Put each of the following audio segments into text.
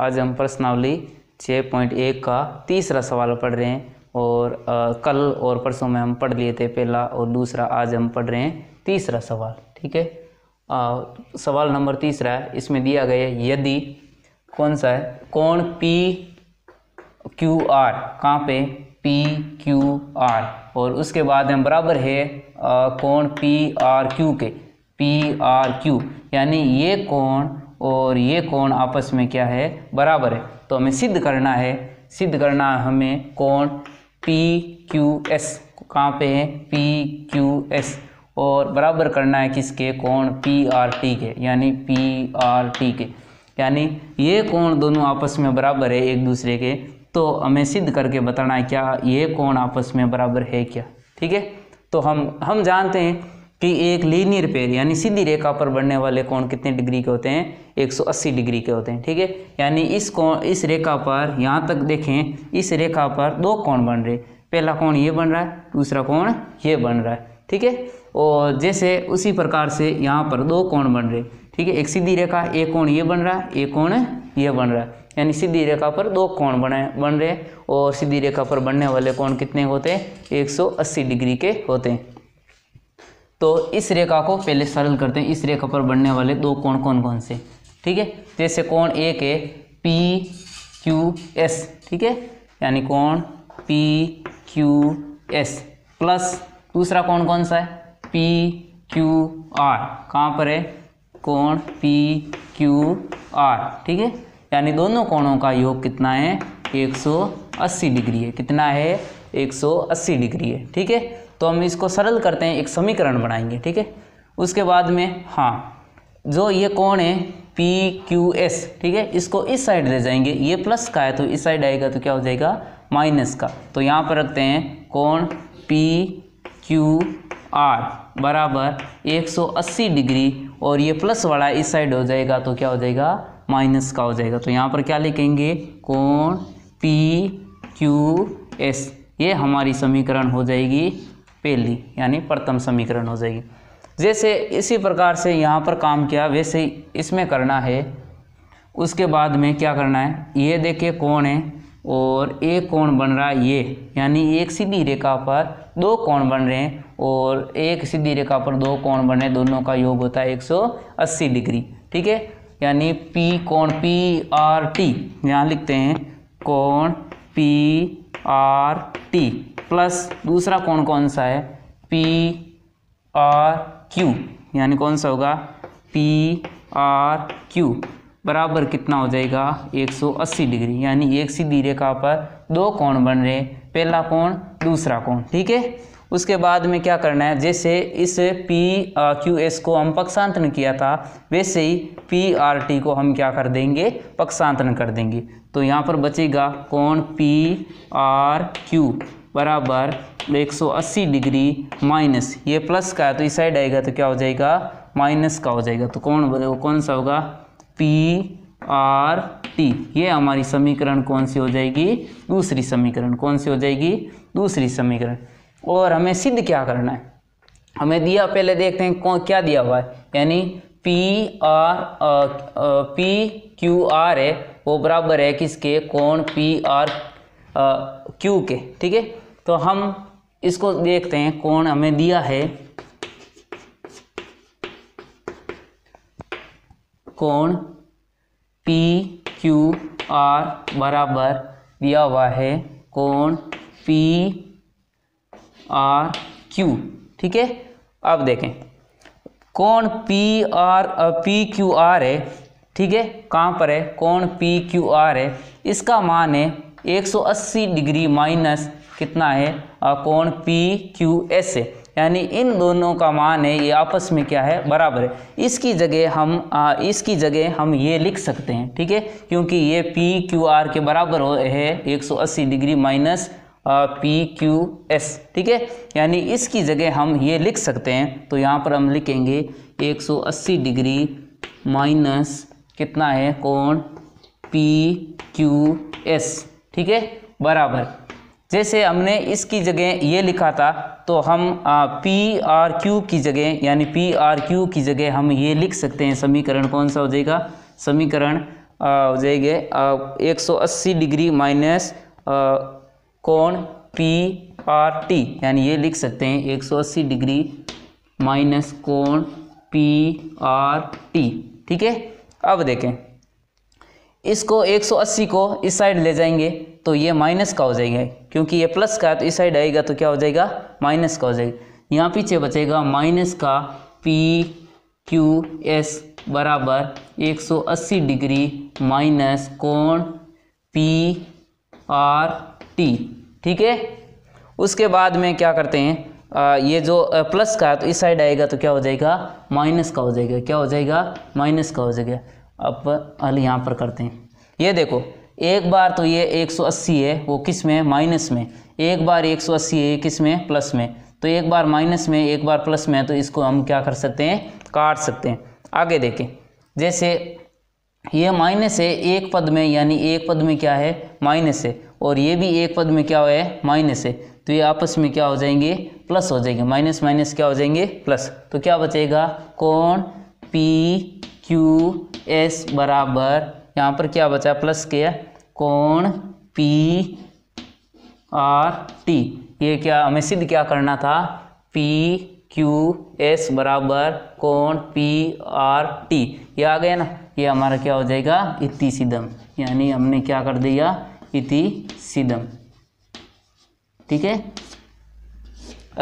आज हम प्रश्नावली छः पॉइंट एक का तीसरा सवाल पढ़ रहे हैं और आ, कल और परसों में हम पढ़ लिए थे पहला और दूसरा आज हम पढ़ रहे हैं तीसरा सवाल ठीक है आ, सवाल नंबर तीसरा है इसमें दिया गया है यदि कौन सा है कौन पी क्यू आर कहाँ पे पी क्यू आर और उसके बाद हम बराबर है आ, कौन पी आर क्यू के पी आर क्यू यानी ये कौन और ये कोण आपस में क्या है बराबर है तो हमें सिद्ध करना है सिद्ध करना हमें कोण पी क्यू एस कहाँ पे है पी क्यू एस और बराबर करना है किसके कोण पी आर टी के यानी पी आर टी के यानी ये कोण दोनों आपस में बराबर है एक दूसरे के तो हमें सिद्ध करके बताना है क्या ये कोण आपस में बराबर है क्या ठीक है तो हम हम जानते हैं कि एक लीनियर पेयर यानी सीधी रेखा पर बढ़ने वाले कोण कितने डिग्री के होते हैं 180 डिग्री के होते हैं ठीक है यानी इस कोण इस रेखा पर यहाँ तक देखें इस रेखा पर दो कोण बन रहे पहला कोण ये बन रहा है दूसरा कोण ये बन रहा है ठीक है और जैसे उसी प्रकार से यहाँ पर दो कोण बन रहे ठीक है एक सीधी रेखा एक कोण ये बन रहा है एक कोण ये बन रहा है यानी सीधी रेखा पर दो कोण बने बन रहे और सीधी रेखा पर बनने वाले कोण कितने होते हैं 180 डिग्री के होते हैं तो इस रेखा को पहले सरल करते हैं इस रेखा पर बनने वाले दो कोण कौन कौन से ठीक है जैसे कोण एक है पी क्यू एस ठीक है यानी कोण पी क्यू एस प्लस दूसरा कोण कौन सा है पी क्यू आर कहाँ पर है कोण पी क्यू आर ठीक है यानी दोनों कोणों का योग कितना है 180 डिग्री है कितना है 180 डिग्री है ठीक है तो हम इसको सरल करते हैं एक समीकरण बनाएंगे ठीक है उसके बाद में हाँ जो ये कौन है पी क्यू एस ठीक है इसको इस साइड ले जाएंगे ये प्लस का है तो इस साइड आएगा तो क्या हो जाएगा माइनस का तो यहाँ पर रखते हैं कौन पी क्यू आर बराबर 180 डिग्री और ये प्लस वाला इस साइड हो जाएगा तो क्या हो जाएगा माइनस का हो जाएगा तो यहाँ पर क्या लिखेंगे कौन पी क्यू एस ये हमारी समीकरण हो जाएगी पहली यानी प्रथम समीकरण हो जाएगी जैसे इसी प्रकार से यहाँ पर काम किया वैसे इसमें करना है उसके बाद में क्या करना है ये देखिए कौन है और एक कोण बन रहा है ये यानी एक सीधी रेखा पर दो कोण बन रहे हैं और एक सीधी रेखा पर दो कोण बने दोनों का योग होता है 180 डिग्री ठीक है यानी पी कोण पी आर टी यहाँ लिखते हैं कोण पी आर टी प्लस दूसरा कौन कौन सा है पी आर क्यू यानी कौन सा होगा पी आर क्यू बराबर कितना हो जाएगा 180 डिग्री यानी एक सीधी रेखा पर दो कोण बन रहे पहला कोण दूसरा कोण ठीक है उसके बाद में क्या करना है जैसे इस पी क्यू एस को हम पक्षांतरण किया था वैसे ही पी आर टी को हम क्या कर देंगे पक्षांतरण कर देंगे तो यहाँ पर बचेगा कौन पी आर क्यू बराबर 180 डिग्री माइनस ये प्लस का है तो इस साइड आएगा तो क्या हो जाएगा माइनस का हो जाएगा तो कौन बोलेगा कौन सा होगा पी आर टी ये हमारी समीकरण कौन सी हो जाएगी दूसरी समीकरण कौन सी हो जाएगी दूसरी समीकरण और हमें सिद्ध क्या करना है हमें दिया पहले देखते हैं कौन क्या दिया हुआ है यानी P R P Q R है वो बराबर है किसके कौन पी आर क्यू के ठीक है तो हम इसको देखते हैं कौन हमें दिया है कौन पी क्यू आर बराबर दिया हुआ है कौन पी आर क्यू ठीक है अब देखें कौन P R P Q R है ठीक है कहाँ पर है कौन पी क्यू आर है इसका मान है 180 डिग्री माइनस कितना है कोण पी क्यू एस है यानी इन दोनों का मान है ये आपस में क्या है बराबर है इसकी जगह हम आ, इसकी जगह हम ये लिख सकते हैं ठीक है क्योंकि ये पी क्यू आर के बराबर हो है 180 degree minus P Q S ठीक है यानी इसकी जगह हम ये लिख सकते हैं तो यहाँ पर हम लिखेंगे 180 डिग्री माइनस कितना है कोण पी क्यू एस ठीक है बराबर जैसे हमने इसकी जगह ये लिखा था तो हम पी आर क्यू की जगह यानी पी आर क्यू की जगह हम ये लिख सकते हैं समीकरण कौन सा हो जाएगा समीकरण हो जाएगा एक सौ अस्सी डिग्री माइनस कौन पी आर टी यानी ये लिख सकते हैं एक सौ अस्सी डिग्री माइनस कौन पी आर टी ठीक है अब देखें इसको 180 को इस साइड ले जाएंगे तो ये माइनस का हो जाएगा क्योंकि ये प्लस का है तो इस साइड आएगा तो क्या हो जाएगा माइनस का हो जाएगा यहाँ पीछे बचेगा माइनस का पी क्यू एस बराबर 180 डिग्री माइनस कोण पी आर टी ठीक है उसके बाद में क्या करते हैं आ, ये जो प्लस का है तो इस साइड आएगा तो क्या हो जाएगा माइनस का हो जाएगा क्या हो जाएगा माइनस का हो जाएगा अब हल यहाँ पर करते हैं ये देखो एक बार तो ये 180 है वो किस में माइनस में एक बार 180 है किस में प्लस में तो एक बार माइनस में एक बार प्लस में है तो इसको हम क्या कर सकते हैं काट सकते हैं आगे देखें जैसे ये माइनस है एक पद में यानी एक पद में क्या है माइनस है और ये भी एक पद में क्या है माइनस है तो ये आपस में क्या हो जाएंगे प्लस हो जाएंगे माइनस माइनस क्या हो जाएंगे प्लस तो क्या बचेगा कौन पी क्यू एस बराबर यहाँ पर क्या बचा प्लस के है कोण पी आर टी ये क्या हमें सिद्ध क्या करना था पी क्यू एस बराबर कोण पी आर टी ये आ गया ना ये हमारा क्या हो जाएगा इति सिदम यानी हमने क्या कर दिया इति सिदम ठीक है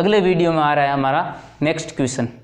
अगले वीडियो में आ रहा है हमारा नेक्स्ट क्वेश्चन